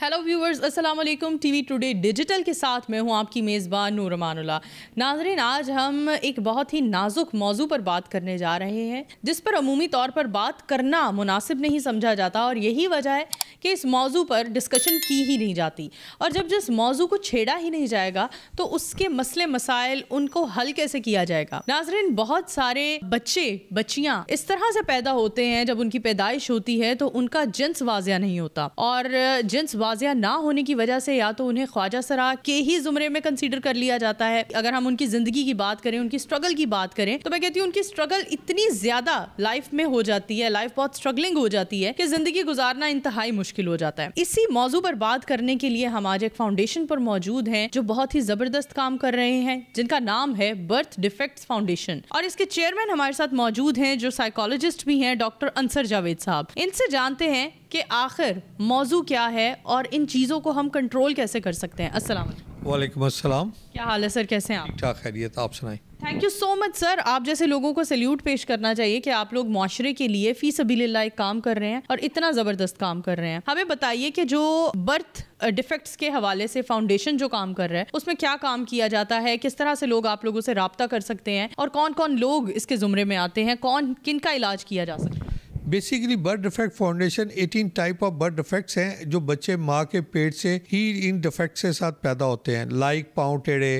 Hello viewers अस्सलाम वालेकुम TV today digital के साथ मैं हूं आपकी मेज़बान नूरमानुल्ला नाजरीन आज हम एक बहुत ही नाजुक मौजू पर बात करने जा रहे हैं जिस पर अमूमी तौर पर बात करना मुनासिब नहीं समझा जाता और यही वजह है कि इस मौजू पर डिस्कशन की ही नहीं जाती और जब जिस मौजू को छेड़ा ही नहीं जाएगा तो उसके मसले मसाइल उनको हल कैसे किया जाएगा नाजरीन बहुत सारे बच्चे बच्चियाँ इस तरह से पैदा होते हैं जब उनकी पैदाइश होती है तो उनका जिन्स वाजिया नहीं होता और जिन्स वाजिया ना होने की वजह से या तो उन्हें ख्वाजा सरा के ही जुमरे में कंसिडर कर लिया जाता है अगर हम उनकी ज़िंदगी की बात करें उनकी स्ट्रगल की बात करें तो मैं कहती हूँ उनकी स्ट्रगल इतनी ज़्यादा लाइफ में हो जाती है लाइफ बहुत स्ट्रगलिंग हो जाती है कि ज़िंदगी गुजारना इंतहाई मुश्किल हो जाता है इसी मौजू पर बात करने के लिए हम आज एक फाउंडेशन पर मौजूद हैं जो बहुत ही ज़बरदस्त काम कर रहे हैं जिनका नाम है बर्थ डिफेक्ट फाउंडेशन और इसके चेयरमैन हमारे साथ मौजूद हैं जो साइकोलॉजिस्ट भी हैं डॉक्टर अंसर जावेद साहब इनसे जानते हैं कि आखिर मौजू क्या है और इन चीज़ों को हम कंट्रोल कैसे कर सकते हैं असल वालेकुम अस्सलाम क्या हाल है सर कैसे हैं आप क्या खैरियत आप सुनाएं thank you so much sir आप जैसे लोगों को सल्यूट पेश करना चाहिए कि आप लोग माशरे के लिए फी सबीला एक काम कर रहे हैं और इतना ज़बरदस्त काम कर रहे हैं हमें बताइए कि जो बर्थ डिफेक्ट्स uh, के हवाले से फाउंडेशन जो काम कर रहा है उसमें क्या काम किया जाता है किस तरह से लोग आप लोगों से रबता कर सकते हैं और कौन कौन लोग इसके ज़ुमरे में आते हैं कौन किन का इलाज किया जा सकता है basically birth defect foundation 18 type of birth defects हैं जो बच्चे माँ के पेट से ही इन डिफेक्ट्स के साथ पैदा होते हैं लाइक पाँव टेढ़े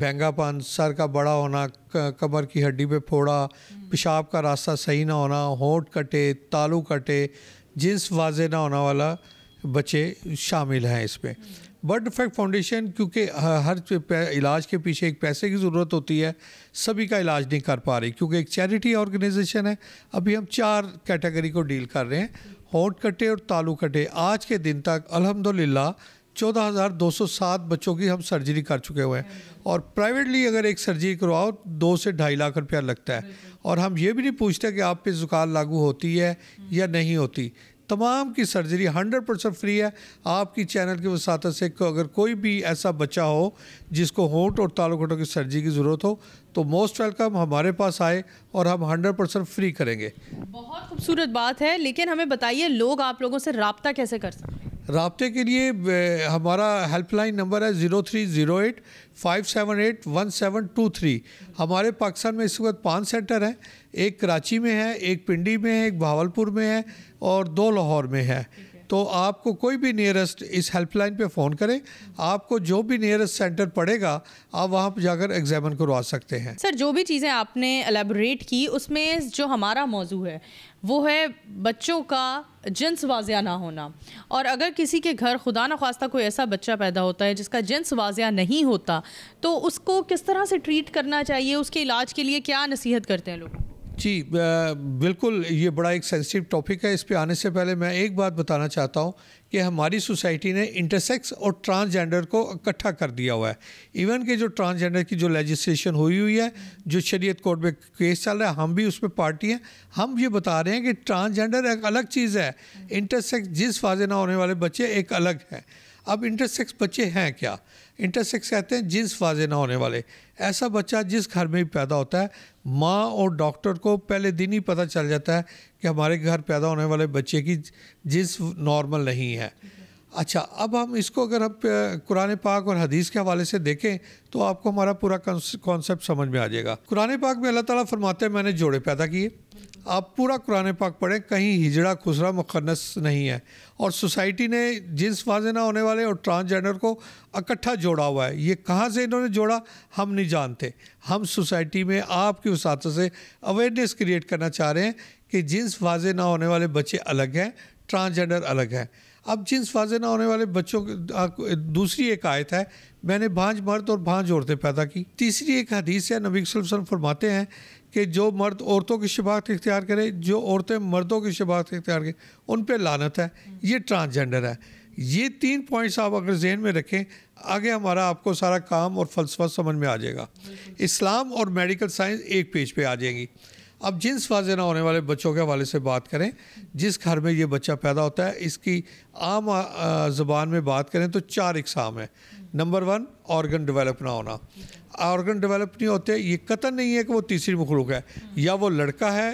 भेंगापन सर का बड़ा होना कमर की हड्डी पे फोड़ा पेशाब का रास्ता सही ना होना होंठ कटे तालू कटे जिस वाजे ना होना वाला बच्चे शामिल हैं इसमें बर्ड इफेक्ट फाउंडेशन क्योंकि हर इलाज के पीछे एक पैसे की ज़रूरत होती है सभी का इलाज नहीं कर पा रही क्योंकि एक चैरिटी ऑर्गेनाइजेशन है अभी हम चार कैटेगरी को डील कर रहे हैं होट कटे और तालू कटे आज के दिन तक सौ 14,207 बच्चों की हम सर्जरी कर चुके हुए हैं और प्राइवेटली अगर एक सर्जरी करवाओ दो से ढाई लाख रुपया लगता है और हम ये भी नहीं पूछते कि आप पे जुकाम लागू होती है या नहीं होती तमाम की सर्जरी 100 परसेंट फ्री है आपकी चैनल की वसात से को अगर कोई भी ऐसा बच्चा हो जिसको होंठ और तालु घटों की सर्जरी की ज़रूरत हो तो मोस्ट वेलकम हमारे पास आए और हम 100 परसेंट फ्री करेंगे बहुत खूबसूरत बात है लेकिन हमें बताइए लोग आप लोगों से रबता कैसे कर सकते हैं रबते के लिए हमारा हेल्पलाइन नंबर है zero three zero eight five seven eight one seven two three हमारे पाकिस्तान में इस वक्त पाँच सेंटर हैं एक कराची में है एक पिंडी में है एक भावलपुर में है और दो लाहौर में है तो आपको कोई भी नियरेस्ट इस हेल्पलाइन पे फ़ोन करें आपको जो भी नियरेस्ट सेंटर पड़ेगा आप वहाँ पर जाकर एग्जामिन करवा सकते हैं सर जो भी चीज़ें आपने एलेबोरेट की उसमें जो हमारा मौजू है वो है बच्चों का जेंस वाजिया ना होना और अगर किसी के घर खुदा न खास्ता कोई ऐसा बच्चा पैदा होता है जिसका जिन्स वाजिया नहीं होता तो उसको किस तरह से ट्रीट करना चाहिए उसके इलाज के लिए क्या नसीहत करते हैं लोग जी बिल्कुल ये बड़ा एक सेंसिटिव टॉपिक है इस पर आने से पहले मैं एक बात बताना चाहता हूँ कि हमारी सोसाइटी ने इंटरसेक्स और ट्रांसजेंडर को इकट्ठा कर दिया हुआ है इवन के जो ट्रांसजेंडर की जो लेजिस्लेशन हुई हुई है जो शरीयत कोर्ट में केस चल रहा है हम भी उसमें पार्टी हैं हम ये बता रहे हैं कि ट्रांसजेंडर एक अलग चीज़ है इंटरसेक्स जिस फाजे ना होने वाले बच्चे एक अलग हैं अब इंटरसेक्स बच्चे हैं क्या इंटरसेक्स कहते हैं जिन्स वाजे ना होने वाले ऐसा बच्चा जिस घर में भी पैदा होता है माँ और डॉक्टर को पहले दिन ही पता चल जाता है कि हमारे घर पैदा होने वाले बच्चे की जिन्स नॉर्मल नहीं है अच्छा अब हम इसको अगर हम कुरान पाक और हदीस के हवाले से देखें तो आपको हमारा पूरा कॉन्सेप्ट समझ में आ जाएगा कुरान पाक में अल्लाह ताला फरमाते हैं मैंने जोड़े पैदा किए आप पूरा कुरान पाक पढ़ें कहीं हिजड़ा खुसरा मुखनस नहीं है और सोसाइटी ने जिन्स वाजे ना होने वाले और ट्रांसजेंडर को इकट्ठा जोड़ा हुआ है ये कहाँ से इन्होंने जोड़ा हम नहीं जानते हम सोसाइटी में आपके उस से अवेयरनेस क्रिएट करना चाह रहे हैं कि जिन्स वाजे ना होने वाले बच्चे अलग हैं ट्रांसजेंडर अलग हैं अब जिन्स वाजे ना होने वाले बच्चों की दूसरी एक आयत है मैंने भांज मर्द और भांज औरतें पैदा की तीसरी एक हदीस है नबी वसल्लम फरमाते हैं कि जो मर्द औरतों की शबाख्त इख्तियार करे जो औरतें मर्दों की शबाख्त इख्तियार करें उन पर लानत है ये ट्रांसजेंडर है ये तीन पॉइंट्स आप अगर जहन में रखें आगे हमारा आपको सारा काम और फलसफा समझ में आ जाएगा इस्लाम और मेडिकल साइंस एक पेज पे आ जाएंगी अब जिन्स वाजे ना होने वाले बच्चों के हवाले से बात करें जिस घर में ये बच्चा पैदा होता है इसकी आम ज़बान में बात करें तो चार इकसाम है नंबर वन ऑर्गन डेवलप ना होना ऑर्गन डेवलप नहीं होते ये कतन नहीं है कि वो तीसरी मखलूक है या वो लड़का है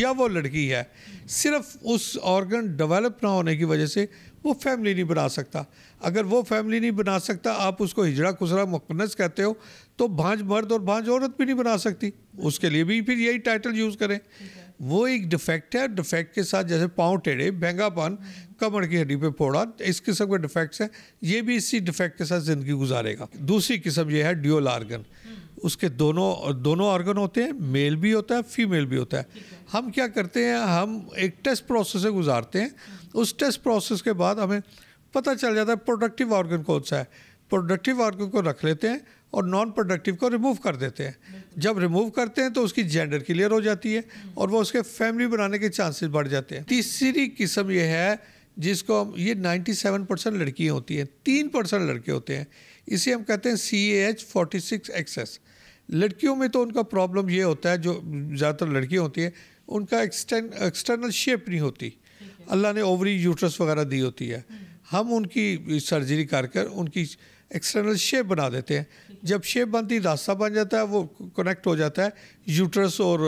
या वो लड़की है सिर्फ उस ऑर्गन डेवलप ना होने की वजह से वो फैमिली नहीं बना सकता अगर वो फैमिली नहीं बना सकता आप उसको हिजड़ा खुसरा मकनस कहते हो तो भांज मर्द और भांज औरत भी नहीं बना सकती उसके लिए भी फिर यही टाइटल यूज़ करें वो एक डिफेक्ट है डिफेक्ट के साथ जैसे पाँव टेढ़े बहंगापन कमर की हड्डी पे फोड़ा इस किस्म के डिफेक्ट्स हैं ये भी इसी डिफेक्ट के साथ ज़िंदगी गुजारेगा दूसरी किस्म ये है ड्यूल आर्गन उसके दोनों दोनों ऑर्गन होते हैं मेल भी होता है फीमेल भी होता है हम क्या करते हैं हम एक टेस्ट प्रोसेस से गुजारते हैं उस टेस्ट प्रोसेस के बाद हमें पता चल जाता है प्रोडक्टिव ऑर्गन कौन सा है प्रोडक्टिव ऑर्गन को रख लेते हैं और नॉन प्रोडक्टिव को रिमूव कर देते हैं जब रिमूव करते हैं तो उसकी जेंडर क्लियर हो जाती है और वो उसके फैमिली बनाने के चांसेस बढ़ जाते हैं तीसरी किस्म ये है जिसको हम ये 97 परसेंट लड़कियाँ होती हैं तीन परसेंट लड़के होते हैं इसे हम कहते हैं C A H forty six excess लड़कियों में तो उनका प्रॉब्लम ये होता है जो ज़्यादातर लड़कियाँ होती हैं उनका एक्सटर्नल शेप नहीं होती अल्लाह ने ओवरी यूट्रस वगैरह दी होती है हम्म। हम उनकी सर्जरी कर कर उनकी एक्सटर्नल शेप बना देते हैं जब शेप बनती है रास्ता बन जाता है वो कनेक्ट हो जाता है यूट्रस और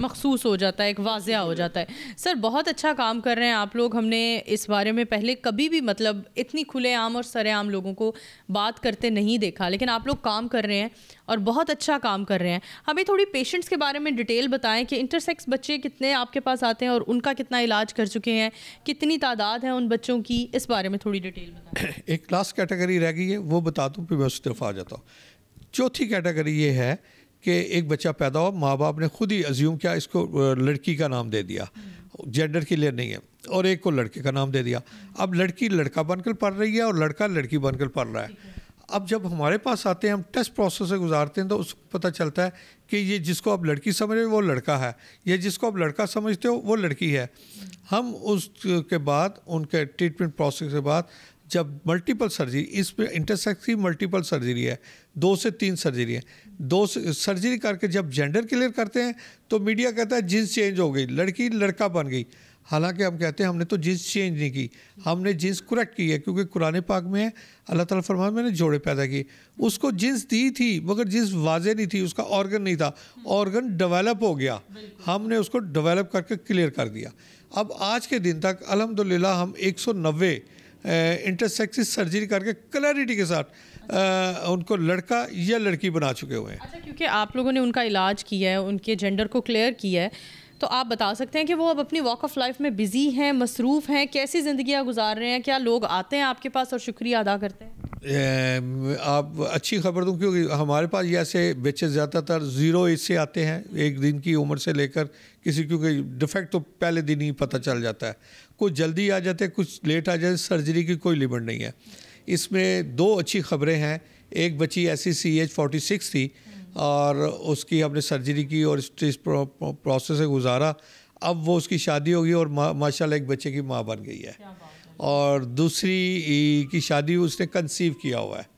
मखसूस हो जाता है एक वाजिया हो जाता है सर बहुत अच्छा काम कर रहे हैं आप लोग हमने इस बारे में पहले कभी भी मतलब इतनी खुलेआम और सरेआम लोगों को बात करते नहीं देखा लेकिन आप लोग काम कर रहे हैं और बहुत अच्छा काम कर रहे हैं हमें थोड़ी पेशेंट्स के बारे में डिटेल बताएं कि इंटरसेक्स बच्चे कितने आपके पास आते हैं और उनका कितना इलाज कर चुके हैं कितनी तादाद है उन बच्चों की इस बारे में थोड़ी डिटेल एक क्लास कैटेगरी रह गई है वो बता दूँ फिर मैं उस तरफ आ जाता हूँ चौथी कैटेगरी ये है कि एक बच्चा पैदा हो माँ बाप ने खुद ही अज्यूम किया इसको लड़की का नाम दे दिया जेंडर क्लियर नहीं है और एक को लड़के का नाम दे दिया अब लड़की लड़का बनकर पढ़ रही है और लड़का लड़की बनकर पढ़ रहा है अब जब हमारे पास आते हैं हम टेस्ट प्रोसेस से गुजारते हैं तो उसको पता चलता है कि ये जिसको आप लड़की समझ रहे हो वो लड़का है या जिसको आप लड़का समझते हो वो लड़की है हम उसके बाद उनके ट्रीटमेंट प्रोसेस के बाद जब मल्टीपल सर्जरी इसमें इंटरसेक्स की मल्टीपल सर्जरी है दो से तीन सर्जरी है दो सर्जरी करके जब जेंडर क्लियर करते हैं तो मीडिया कहता है जींस चेंज हो गई लड़की लड़का बन गई हालांकि हम कहते हैं हमने तो जींस चेंज नहीं की हमने जींस करेक्ट की है क्योंकि कुरान पाक में है अल्लाह ताला फरमान मैंने जोड़े पैदा किए उसको जींस दी थी मगर जींस वाजे नहीं थी उसका ऑर्गन नहीं था ऑर्गन डेवलप हो गया हमने उसको डेवलप करके क्लियर कर दिया अब आज के दिन तक अलहमदिल्ला हम एक सौ नब्बे इंटरसेक्सिस सर्जरी करके क्लैरिटी के साथ आ, उनको लड़का या लड़की बना चुके हुए हैं अच्छा क्योंकि आप लोगों ने उनका इलाज किया है उनके जेंडर को क्लियर किया है तो आप बता सकते हैं कि वो अब अपनी वॉक ऑफ लाइफ में बिज़ी हैं मसरूफ़ हैं कैसी ज़िंदगियाँ गुजार रहे हैं क्या लोग आते हैं आपके पास और शुक्रिया अदा करते हैं आप अच्छी खबर दूं क्योंकि हमारे पास ये ऐसे बच्चे ज़्यादातर ज़ीरो एज से आते हैं एक दिन की उम्र से लेकर किसी क्योंकि डिफेक्ट तो पहले दिन ही पता चल जाता है कुछ जल्दी आ जाते हैं कुछ लेट आ जाते सर्जरी की कोई लिमिट नहीं है इसमें दो अच्छी खबरें हैं एक बच्ची ऐसी सी एच फोर्टी सिक्स थी और उसकी हमने सर्जरी की और इस प्रोसेस से गुजारा अब वो उसकी शादी होगी और मा, माशाल्लाह एक बच्चे की माँ बन गई है और दूसरी की शादी उसने कंसीव किया हुआ है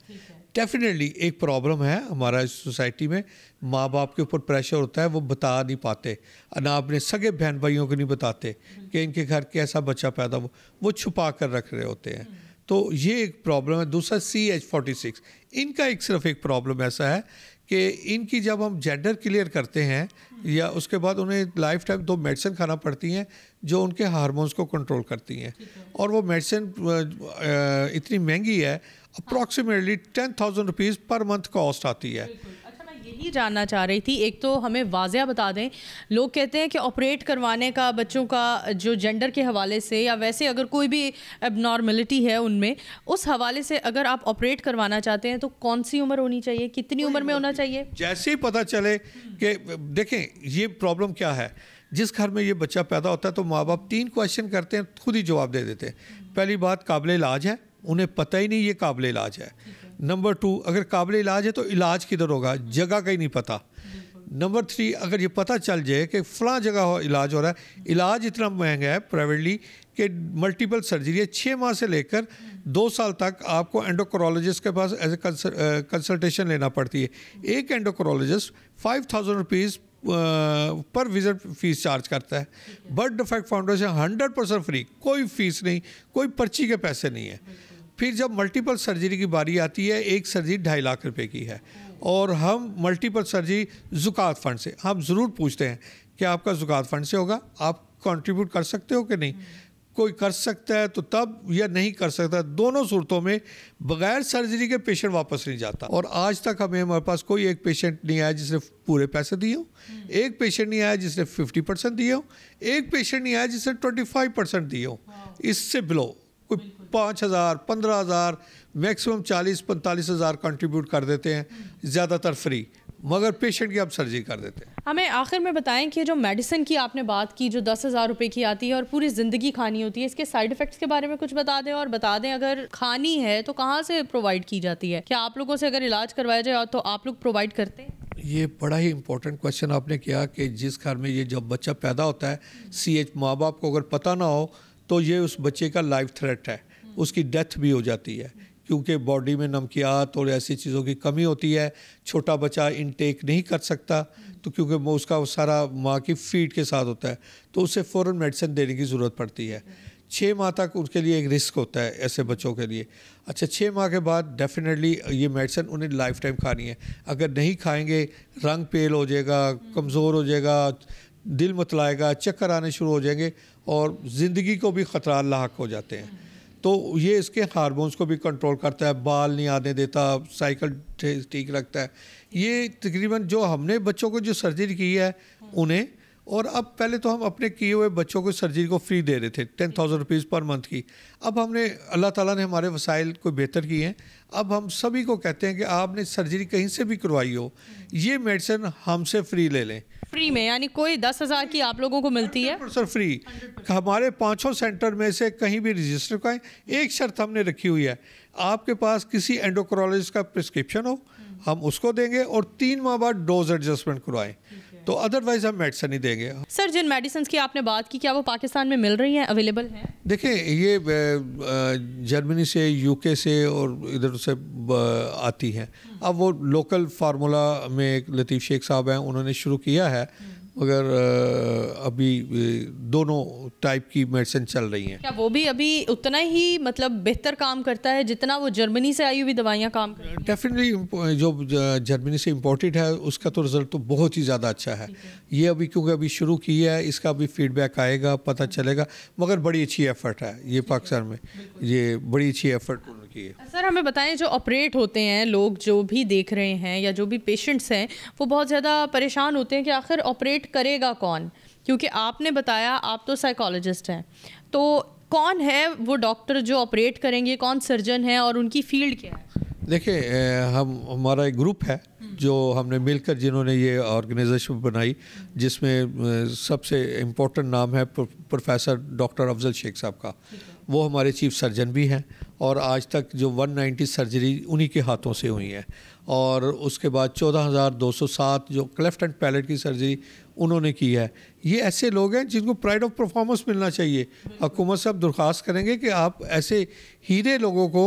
डेफिनेटली एक प्रॉब्लम है हमारा इस सोसाइटी में माँ बाप के ऊपर प्रेशर होता है वो बता नहीं पाते ना अपने सगे बहन भाइयों को नहीं बताते कि इनके घर कैसा बच्चा पैदा हुआ वो छुपा कर रख रहे होते हैं हम्म। तो ये एक प्रॉब्लम है दूसरा सी एच फोर्टी सिक्स इनका एक सिर्फ एक प्रॉब्लम ऐसा है कि इनकी जब हम जेंडर क्लियर करते हैं या उसके बाद उन्हें लाइफ टाइम दो मेडिसिन खाना पड़ती हैं जो उनके हारमोन्स को कंट्रोल करती हैं और वो मेडिसिन इतनी महंगी है approximately ten thousand rupees per month cost आती है यही जानना चाह रही थी एक तो हमें वाजिया बता दें लोग कहते हैं कि ऑपरेट करवाने का बच्चों का जो जेंडर के हवाले से या वैसे अगर कोई भी एबनॉर्मलिटी है उनमें उस हवाले से अगर आप ऑपरेट करवाना चाहते हैं तो कौन सी उम्र होनी चाहिए कितनी उम्र में होना चाहिए जैसे ही पता चले कि देखें ये प्रॉब्लम क्या है जिस घर में ये बच्चा पैदा होता है तो माँ बाप तीन क्वेश्चन करते हैं खुद ही जवाब दे देते हैं पहली बात काबिल इलाज है उन्हें पता ही नहीं ये काबिल इलाज है नंबर टू अगर काबिल इलाज है तो इलाज किधर होगा जगह का ही नहीं पता नंबर थ्री अगर ये पता चल जाए कि फला जगह हो इलाज हो रहा है इलाज इतना महंगा है प्राइवेटली कि मल्टीपल सर्जरी है छः माह से लेकर दो साल तक आपको एंडोक्रोलॉजिस्ट के पास एज ए कंसल्टेशन लेना पड़ती है एक endocrinologist five thousand rupees per visit fees charge करता है birth defect foundation hundred percent free कोई फीस नहीं कोई पर्ची के पैसे नहीं है फिर जब मल्टीपल सर्जरी की बारी आती है एक सर्जरी ढाई लाख रुपए की है और हम मल्टीपल सर्जरी जुकात फंड से हम ज़रूर पूछते हैं कि आपका जुकात फंड से होगा आप कंट्रीब्यूट कर सकते हो कि नहीं कोई कर सकता है तो तब या नहीं कर सकता दोनों सूरतों में बगैर सर्जरी के पेशेंट वापस नहीं जाता और आज तक हमें हमारे पास कोई एक पेशेंट नहीं आया जिसने पूरे पैसे दिए हों एक पेशेंट नहीं आया जिसने 50 परसेंट दिए हो एक पेशेंट नहीं आया जिसने 25 परसेंट दिए हो हाँ। इससे बिलो कोई पाँच हज़ार पंद्रह हज़ार मैक्सिमम चालीस पैंतालीस हज़ार कंट्रीब्यूट कर देते हैं ज़्यादातर फ्री मगर पेशेंट की आप सर्जरी कर देते हैं हमें आखिर में बताएं कि जो मेडिसिन की आपने बात की जो दस हज़ार रुपये की आती है और पूरी ज़िंदगी खानी होती है इसके साइड इफ़ेक्ट्स के बारे में कुछ बता दें और बता दें अगर खानी है तो कहाँ से प्रोवाइड की जाती है क्या आप लोगों से अगर इलाज करवाया जाए तो आप लोग प्रोवाइड करते हैं ये बड़ा ही इम्पोर्टेंट क्वेश्चन आपने किया कि जिस घर में ये जब बच्चा पैदा होता है सी एच माँ बाप को अगर पता ना हो तो ये उस बच्चे का लाइफ थ्रेट है उसकी डेथ भी हो जाती है क्योंकि बॉडी में नमकियात और ऐसी चीज़ों की कमी होती है छोटा बच्चा इनटेक नहीं कर सकता तो क्योंकि वो उसका सारा माँ की फीड के साथ होता है तो उसे फ़ौर मेडिसिन देने की ज़रूरत पड़ती है छः माह तक उनके लिए एक रिस्क होता है ऐसे बच्चों के लिए अच्छा छः माह के बाद डेफिनेटली ये मेडिसिन उन्हें लाइफ टाइम खानी है अगर नहीं खाएंगे रंग पेल हो जाएगा कमज़ोर हो जाएगा दिल मतलाएगा चक्कर आने शुरू हो जाएंगे और ज़िंदगी को भी ख़तरा लाक हो जाते हैं तो ये इसके हारमोन्स को भी कंट्रोल करता है बाल नहीं आने देता साइकिल ठीक रखता है ये तकरीबन जो हमने बच्चों को जो सर्जरी की है उन्हें और अब पहले तो हम अपने किए हुए बच्चों को सर्जरी को फ्री दे रहे थे ten thousand rupees per month की अब हमने अल्लाह ताला ने हमारे वसाइल को बेहतर किए हैं अब हम सभी को कहते हैं कि आपने सर्जरी कहीं से भी करवाई हो ये मेडिसिन हमसे फ्री ले लें फ्री में यानी कोई दस हज़ार की आप लोगों को मिलती है सर फ्री हमारे पाँचों सेंटर में से कहीं भी रजिस्टर कराएं एक शर्त हमने रखी हुई है आपके पास किसी एंडोक्रोलॉजिस्ट का प्रिस्क्रिप्शन हो हम उसको देंगे और तीन माह बाद डोज एडजस्टमेंट करवाएं तो अदरवाइज हम मेडिसन ही देंगे सर जिन मेडिसन की आपने बात की क्या वो पाकिस्तान में मिल रही हैं अवेलेबल हैं देखें ये जर्मनी से यूके से और इधर से आती हैं अब वो लोकल फार्मूला में एक लतीफ़ शेख साहब हैं उन्होंने शुरू किया है मगर अभी दोनों टाइप की मेडिसिन चल रही हैं क्या वो भी अभी उतना ही मतलब बेहतर काम करता है जितना वो जर्मनी से आई हुई दवाइयाँ काम डेफिनेटली जो जर्मनी से इम्पोर्टेड है उसका तो रिज़ल्ट तो बहुत ही ज़्यादा अच्छा है ये अभी क्योंकि अभी शुरू की है इसका अभी फीडबैक आएगा पता चलेगा मगर बड़ी अच्छी एफर्ट है ये पाकिस्तान में ये बड़ी अच्छी एफर्ट की है सर हमें बताएं जो ऑपरेट होते हैं लोग जो भी देख रहे हैं या जो भी पेशेंट्स हैं वो बहुत ज़्यादा परेशान होते हैं कि आखिर ऑपरेट एजुकेट करेगा कौन क्योंकि आपने बताया आप तो साइकोलॉजिस्ट हैं तो कौन है वो डॉक्टर जो ऑपरेट करेंगे कौन सर्जन है और उनकी फील्ड क्या है देखिए हम हमारा एक ग्रुप है जो हमने मिलकर जिन्होंने ये ऑर्गेनाइजेशन बनाई जिसमें सबसे इम्पोर्टेंट नाम है प्रोफेसर डॉक्टर अफजल शेख साहब का वो हमारे चीफ सर्जन भी हैं और आज तक जो 190 सर्जरी उन्हीं के हाथों से हुई है और उसके बाद 14,207 जो क्लेफ्ट एंड पैलेट की सर्जरी उन्होंने किया है ये ऐसे लोग हैं जिनको प्राइड ऑफ परफॉर्मेंस मिलना चाहिए हुकूमत से आप दरख्वास्त करेंगे कि आप ऐसे हीरे लोगों को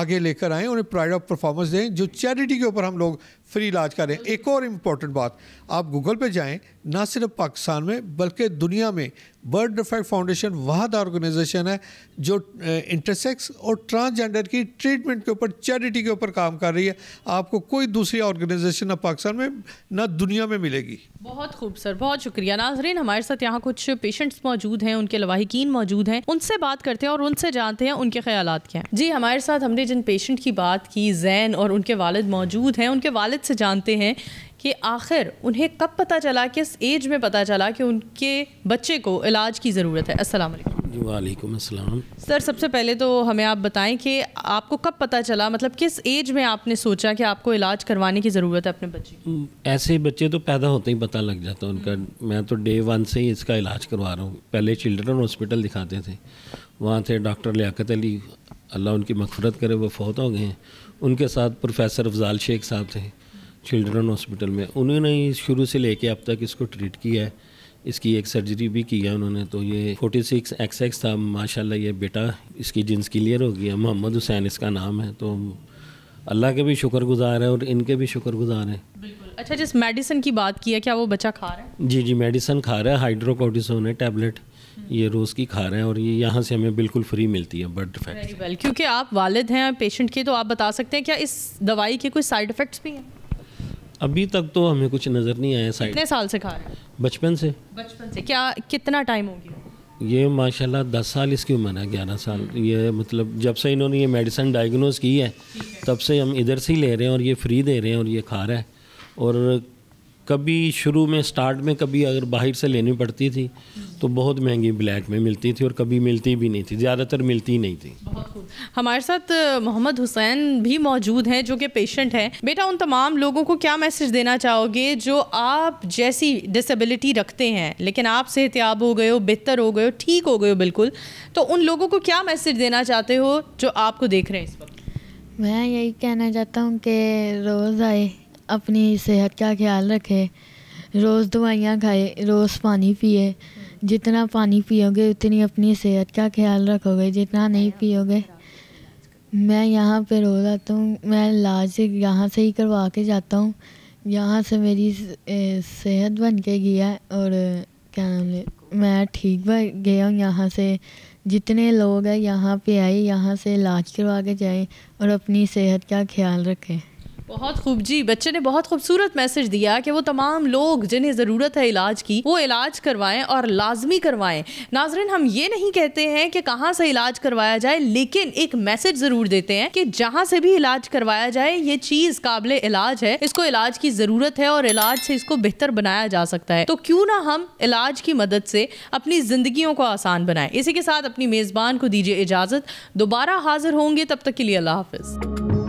आगे लेकर आएँ उन्हें प्राइड ऑफ परफॉर्मेंस दें जो चैरिटी के ऊपर हम लोग फ्री इलाज कर रहे हैं एक और इम्पॉर्टेंट बात आप गूगल पे जाएं ना सिर्फ पाकिस्तान में बल्कि दुनिया में बर्ड डिफेक्ट फाउंडेशन वाहदा ऑर्गेनाइजेशन है जो इंटरसेक्स और ट्रांसजेंडर की ट्रीटमेंट के ऊपर चैरिटी के ऊपर काम कर रही है आपको कोई दूसरी ऑर्गेनाइजेशन ना पाकिस्तान में ना दुनिया में मिलेगी बहुत खूब सर बहुत शुक्रिया नाजरीन हमारे साथ यहाँ कुछ पेशेंट्स मौजूद हैं उनके लवाहिकीन मौजूद हैं उनसे बात करते हैं और उनसे जानते हैं उनके ख्याल क्या हैं जी हमारे साथ हमने जिन पेशेंट की बात की जैन और उनके वालद मौजूद हैं उनके वालद खालिद से जानते हैं कि आखिर उन्हें कब पता चला किस एज में पता चला कि उनके बच्चे को इलाज की ज़रूरत है अस्सलाम वालेकुम अस्सलाम सर सबसे पहले तो हमें आप बताएं कि आपको कब पता चला मतलब किस एज में आपने सोचा कि आपको इलाज करवाने की ज़रूरत है अपने बच्चे ऐसे बच्चे तो पैदा होते ही पता लग जाता है उनका मैं तो डे वन से ही इसका इलाज करवा रहा हूँ पहले चिल्ड्रन हॉस्पिटल दिखाते थे वहाँ थे डॉक्टर लियाकत अली अल्लाह उनकी मफफरत करे वो फौत हो गए उनके साथ प्रोफेसर अफजाल शेख साहब थे चिल्ड्रन हॉस्पिटल में उन्होंने ही शुरू से लेके अब तक इसको ट्रीट किया है इसकी एक सर्जरी भी की है उन्होंने तो ये 46 सिक्स एक्स एक्स था माशाल्लाह ये बेटा इसकी जिन्स क्लियर हो गया मोहम्मद हुसैन इसका नाम है तो अल्लाह के भी शुक्रगुजार हैं और इनके भी शुक्रगुजार हैं अच्छा जिस मेडिसिन की बात की है क्या वो बच्चा खा रहा है जी जी मेडिसिन खा रहा है हाइड्रोकोटिसोन है टैबलेट हम्म। ये रोज़ की खा रहे हैं और ये यहाँ से हमें बिल्कुल फ्री मिलती है बर्ड इफेक्ट क्योंकि आप वालिद हैं पेशेंट के तो आप बता सकते हैं क्या इस दवाई के कोई साइड इफ़ेक्ट्स भी हैं अभी तक तो हमें कुछ नज़र नहीं आया साइड कितने साल से खा रहे हैं बचपन से बचपन से क्या कितना टाइम हो गया ये माशाल्लाह दस साल इसकी उम्र है ग्यारह साल ये मतलब जब से इन्होंने ये मेडिसन डायग्नोज की है तब से हम इधर से ही ले रहे हैं और ये फ्री दे रहे हैं और ये खा रहा है और कभी शुरू में स्टार्ट में कभी अगर बाहर से लेनी पड़ती थी तो बहुत महंगी ब्लैक में मिलती थी और कभी मिलती भी नहीं थी ज़्यादातर मिलती ही नहीं थी हमारे साथ मोहम्मद हुसैन भी मौजूद हैं जो कि पेशेंट हैं बेटा उन तमाम लोगों को क्या मैसेज देना चाहोगे जो आप जैसी डिसेबिलिटी रखते हैं लेकिन आप सेहतियाब हो गए हो बेहतर हो गए हो ठीक हो गए हो बिल्कुल तो उन लोगों को क्या मैसेज देना चाहते हो जो आपको देख रहे हैं इस वक्त मैं यही कहना चाहता हूँ कि रोज़ आए अपनी सेहत का ख्याल रखे रोज़ दवाइयाँ खाए रोज़ पानी पिए जितना पानी पियोगे उतनी अपनी सेहत का ख्याल रखोगे जितना नहीं पियोगे मैं यहाँ पे रो जाता हूँ मैं इलाज यहाँ से ही करवा के जाता हूँ यहाँ से मेरी सेहत बन के गया और क्या नाम है मैं ठीक बन गया हूँ यहाँ से जितने लोग हैं यहाँ पे आए यहाँ से इलाज करवा के जाए और अपनी सेहत का ख्याल रखें बहुत खूब जी बच्चे ने बहुत खूबसूरत मैसेज दिया कि वो तमाम लोग जिन्हें ज़रूरत है इलाज की वो इलाज करवाएं और लाजमी करवाएं नाजरन हम ये नहीं कहते हैं कि कहाँ से इलाज करवाया जाए लेकिन एक मैसेज ज़रूर देते हैं कि जहाँ से भी इलाज करवाया जाए ये चीज़ काबिल इलाज है इसको इलाज की ज़रूरत है और इलाज से इसको बेहतर बनाया जा सकता है तो क्यों ना हम इलाज की मदद से अपनी ज़िंदगी को आसान बनाएं इसी के साथ अपनी मेज़बान को दीजिए इजाज़त दोबारा हाजिर होंगे तब तक के लिए अल्लाह हाफिज़